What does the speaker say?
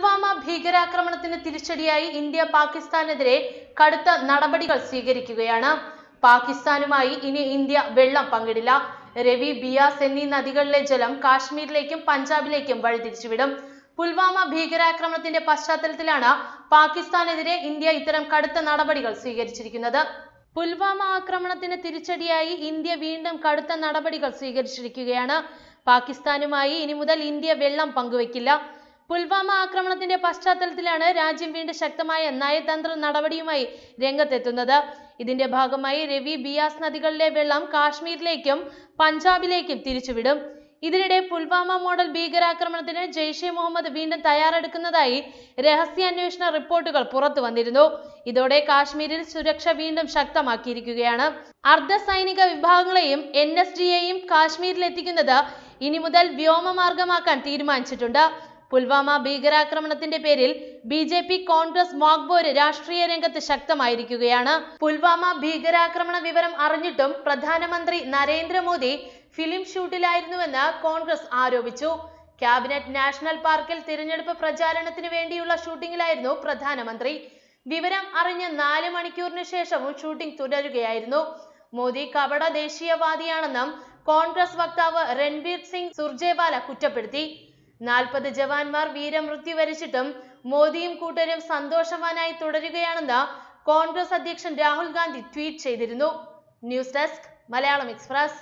പുൽവാമ ഭീകരാക്രമണത്തിന് തിരിച്ചടിയായി ഇന്ത്യ പാകിസ്ഥാനെതിരെ കടുത്ത നടപടികൾ സ്വീകരിക്കുകയാണ് പാകിസ്ഥാനുമായി ഇനി ഇന്ത്യ വെള്ളം പങ്കിടില്ല രവി ബിയാസ് എന്നീ നദികളിലെ ജലം കാശ്മീരിലേക്കും പഞ്ചാബിലേക്കും വഴിതിരിച്ചുവിടും പുൽവാമ ഭീകരാക്രമണത്തിന്റെ പശ്ചാത്തലത്തിലാണ് പാകിസ്ഥാനെതിരെ ഇന്ത്യ ഇത്തരം കടുത്ത നടപടികൾ സ്വീകരിച്ചിരിക്കുന്നത് പുൽവാമ ആക്രമണത്തിന് തിരിച്ചടിയായി ഇന്ത്യ വീണ്ടും കടുത്ത നടപടികൾ സ്വീകരിച്ചിരിക്കുകയാണ് പാകിസ്ഥാനുമായി ഇനി മുതൽ ഇന്ത്യ വെള്ളം പങ്കുവെക്കില്ല പുൽവാമ ആക്രമണത്തിന്റെ പശ്ചാത്തലത്തിലാണ് രാജ്യം വീണ്ടും ശക്തമായ നയതന്ത്ര നടപടിയുമായി രംഗത്തെത്തുന്നത് ഇതിന്റെ ഭാഗമായി രവി ബിയാസ് നദികളിലെ വെള്ളം കാശ്മീരിലേക്കും പഞ്ചാബിലേക്കും തിരിച്ചുവിടും ഇതിനിടെ പുൽവാമ മോഡൽ ഭീകരാക്രമണത്തിന് ജെയ്ഷെ മുഹമ്മദ് വീണ്ടും തയ്യാറെടുക്കുന്നതായി രഹസ്യാന്വേഷണ റിപ്പോർട്ടുകൾ പുറത്തു വന്നിരുന്നു ഇതോടെ കാശ്മീരിൽ സുരക്ഷ വീണ്ടും ശക്തമാക്കിയിരിക്കുകയാണ് അർദ്ധ സൈനിക വിഭാഗങ്ങളെയും എൻ എസ് ഡിയെയും കാശ്മീരിലെത്തിക്കുന്നത് ഇനി മുതൽ വ്യോമമാർഗമാക്കാൻ തീരുമാനിച്ചിട്ടുണ്ട് പുൽവാമ ഭീകരാക്രമണത്തിന്റെ പേരിൽ ബി ജെ പി കോൺഗ്രസ് വാഗ്ബോര് രാഷ്ട്രീയ രംഗത്ത് ശക്തമായിരിക്കുകയാണ് പുൽവാമ ഭീകരാക്രമണ വിവരം അറിഞ്ഞിട്ടും പ്രധാനമന്ത്രി നരേന്ദ്രമോദി ഫിലിം ഷൂട്ടിലായിരുന്നുവെന്ന് കോൺഗ്രസ് ആരോപിച്ചു ക്യാബിനറ്റ് നാഷണൽ പാർക്കിൽ തിരഞ്ഞെടുപ്പ് പ്രചാരണത്തിന് വേണ്ടിയുള്ള ഷൂട്ടിംഗിലായിരുന്നു പ്രധാനമന്ത്രി വിവരം അറിഞ്ഞ് നാല് മണിക്കൂറിന് ശേഷവും ഷൂട്ടിംഗ് തുടരുകയായിരുന്നു മോദി കപട ദേശീയവാദിയാണെന്നും കോൺഗ്രസ് വക്താവ് രൺബീർ സിംഗ് സുർജേവാല കുറ്റപ്പെടുത്തി നാൽപ്പത് ജവാന്മാർ വീരമൃത്യു വരിച്ചിട്ടും മോദിയും കൂട്ടരും സന്തോഷവാനായി തുടരുകയാണെന്ന് കോൺഗ്രസ് അധ്യക്ഷൻ രാഹുൽ ഗാന്ധി ട്വീറ്റ് ചെയ്തിരുന്നു ന്യൂസ് ഡെസ്ക് മലയാളം എക്സ്പ്രസ്